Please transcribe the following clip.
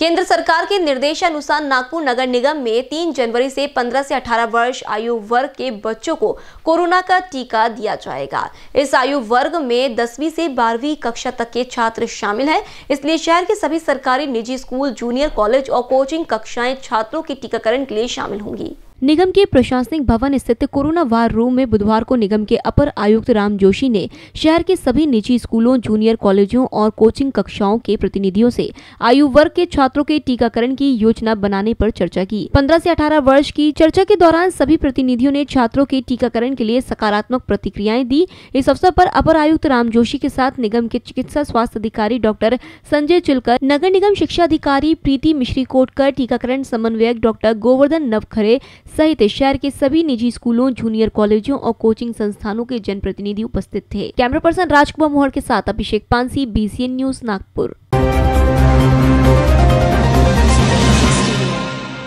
केंद्र सरकार के निर्देशानुसार नागपुर नगर निगम में 3 जनवरी से 15 से 18 वर्ष आयु वर्ग के बच्चों को कोरोना का टीका दिया जाएगा इस आयु वर्ग में दसवीं से बारहवीं कक्षा तक के छात्र शामिल है इसलिए शहर के सभी सरकारी निजी स्कूल जूनियर कॉलेज और कोचिंग कक्षाएं छात्रों के टीकाकरण के लिए शामिल होंगी निगम के प्रशासनिक भवन स्थित कोरोना वार रूम में बुधवार को निगम के अपर आयुक्त राम जोशी ने शहर के सभी निजी स्कूलों जूनियर कॉलेजों और कोचिंग कक्षाओं के प्रतिनिधियों से आयु वर्ग के छात्रों के टीकाकरण की योजना बनाने पर चर्चा की 15 से 18 वर्ष की चर्चा के दौरान सभी प्रतिनिधियों ने छात्रों के टीकाकरण के लिए सकारात्मक प्रतिक्रियाएं दी इस अवसर आरोप अपर आयुक्त राम जोशी के साथ निगम के चिकित्सा स्वास्थ्य अधिकारी डॉक्टर संजय चिलकर नगर निगम शिक्षा अधिकारी प्रीति मिश्री कोटकर टीकाकरण समन्वयक डॉक्टर गोवर्धन नवखरे सहित शहर के सभी निजी स्कूलों जूनियर कॉलेजों और कोचिंग संस्थानों के जनप्रतिनिधि उपस्थित थे कैमरा पर्सन राजकुमार मोहर के साथ अभिषेक पानसी बी न्यूज नागपुर